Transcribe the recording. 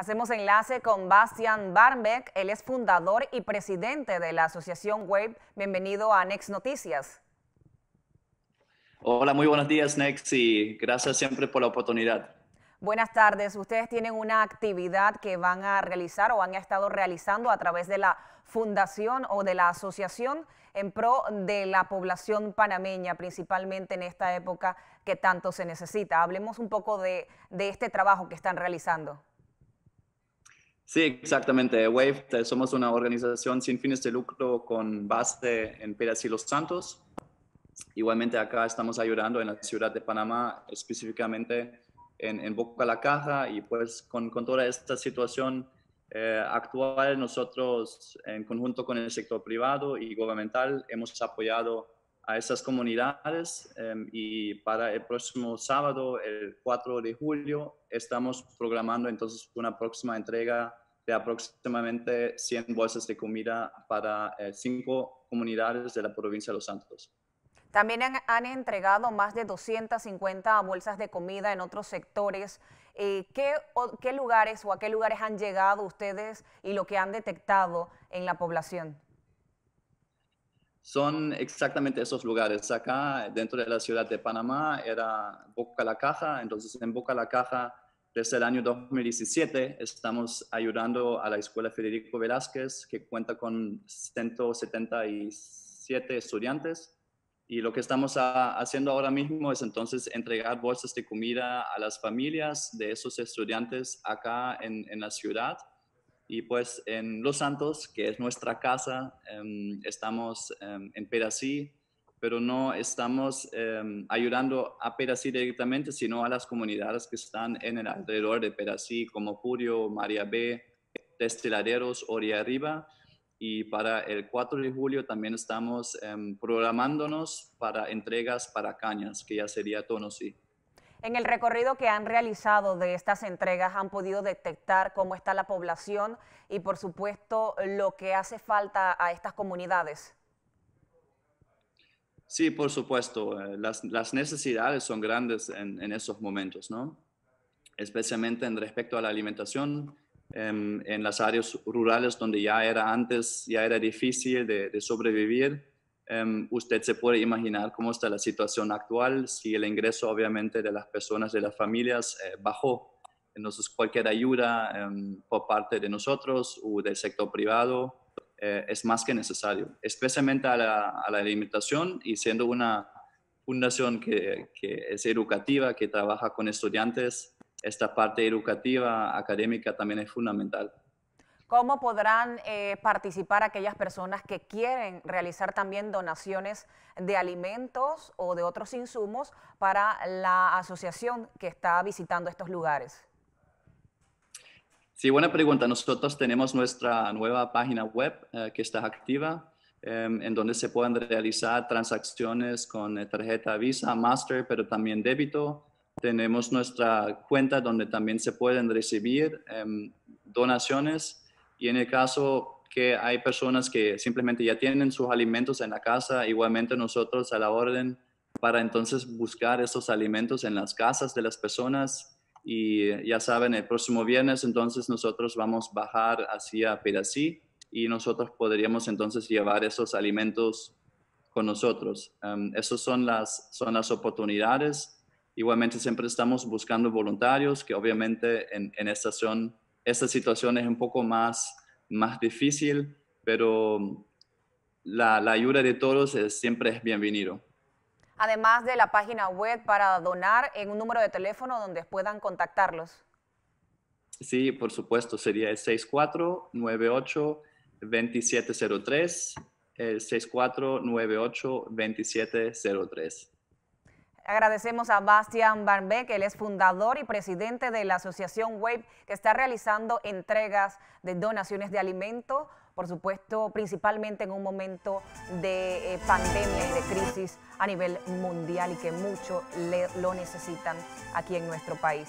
Hacemos enlace con Bastian Barnbeck, él es fundador y presidente de la Asociación WAVE. Bienvenido a Next Noticias. Hola, muy buenos días Next y gracias siempre por la oportunidad. Buenas tardes. Ustedes tienen una actividad que van a realizar o han estado realizando a través de la fundación o de la asociación en pro de la población panameña, principalmente en esta época que tanto se necesita. Hablemos un poco de este trabajo que están realizando. Sí, exactamente. Wave, somos una organización sin fines de lucro con base en Pedas y Los Santos. Igualmente acá estamos ayudando en la ciudad de Panamá, específicamente en, en Boca la Caja y pues con, toda esta situación eh, actual nosotros en conjunto con el sector privado y gubernamental hemos apoyado a esas comunidades em, y para el próximo sábado, el 4 de julio, estamos programando entonces una próxima entrega de aproximadamente 100 bolsas de comida para eh, cinco comunidades de la provincia de Los Santos. También han, entregado más de 250 bolsas de comida en otros sectores. Eh, ¿qué, ¿Qué lugares o a qué lugares han llegado ustedes y lo que han detectado en la población? son exactamente esos lugares. Acá, dentro de la ciudad de Panamá, era Boca la Caja, entonces en Boca la Caja desde el año 2017 estamos ayudando a la Escuela Federico Velázquez, que cuenta con 177 estudiantes. Y lo que estamos ah, haciendo ahora mismo es entonces entregar bolsas de comida a las familias de esos estudiantes acá en, la ciudad. Y pues en Los Santos, que es nuestra casa, em, estamos em, en Perasí pero no estamos em, ayudando a Perasí directamente, sino a las comunidades que están en el alrededor de Perasí, como Purio, María B, Destiladeros, Oriarriba. Arriba. Y para el 4 de julio también estamos em, programándonos para entregas para cañas, que ya sería Tonosí. En el recorrido que han realizado de estas entregas han podido detectar cómo está la población y por supuesto lo que hace falta a estas comunidades. Sí, por supuesto. Eh, las, necesidades son grandes en, esos momentos, ¿no? Especialmente en respecto a la alimentación, em, en, las áreas rurales donde ya era antes, ya era difícil de, sobrevivir. Em, usted se puede imaginar cómo está la situación actual, si el ingreso obviamente de las personas, de las familias, eh, bajó. Entonces, cualquier ayuda em, por parte de nosotros o del sector privado eh, es más que necesario, especialmente a la, alimentación y siendo una fundación que, es educativa, que trabaja con estudiantes, esta parte educativa, académica también es fundamental. ¿Cómo podrán eh, participar aquellas personas que quieren realizar también donaciones de alimentos o de otros insumos para la asociación que está visitando estos lugares? Sí, buena pregunta. Nosotros tenemos nuestra nueva página web eh, que está activa, em, en donde se pueden realizar transacciones con eh, tarjeta Visa, Master, pero también débito. Tenemos nuestra cuenta donde también se pueden recibir em, donaciones y en el caso que hay personas que simplemente ya tienen sus alimentos en la casa, igualmente nosotros a la orden para entonces buscar esos alimentos en las casas de las personas y eh, ya saben, el próximo viernes entonces nosotros vamos a bajar hacia perasí y nosotros podríamos entonces llevar esos alimentos con nosotros. Em, esas son las, son las oportunidades. Igualmente siempre estamos buscando voluntarios, que obviamente en, esta, son, situación es un poco más, más difícil, pero la, ayuda de todos siempre es bienvenido además de la página web para donar en un número de teléfono donde puedan contactarlos. Sí, por supuesto, sería el 6498-2703, el 6498-2703. Agradecemos a Bastian que él es fundador y presidente de la asociación WAVE, que está realizando entregas de donaciones de alimento por supuesto, principalmente en un momento de eh, pandemia y de crisis a nivel mundial y que mucho lo necesitan aquí en nuestro país.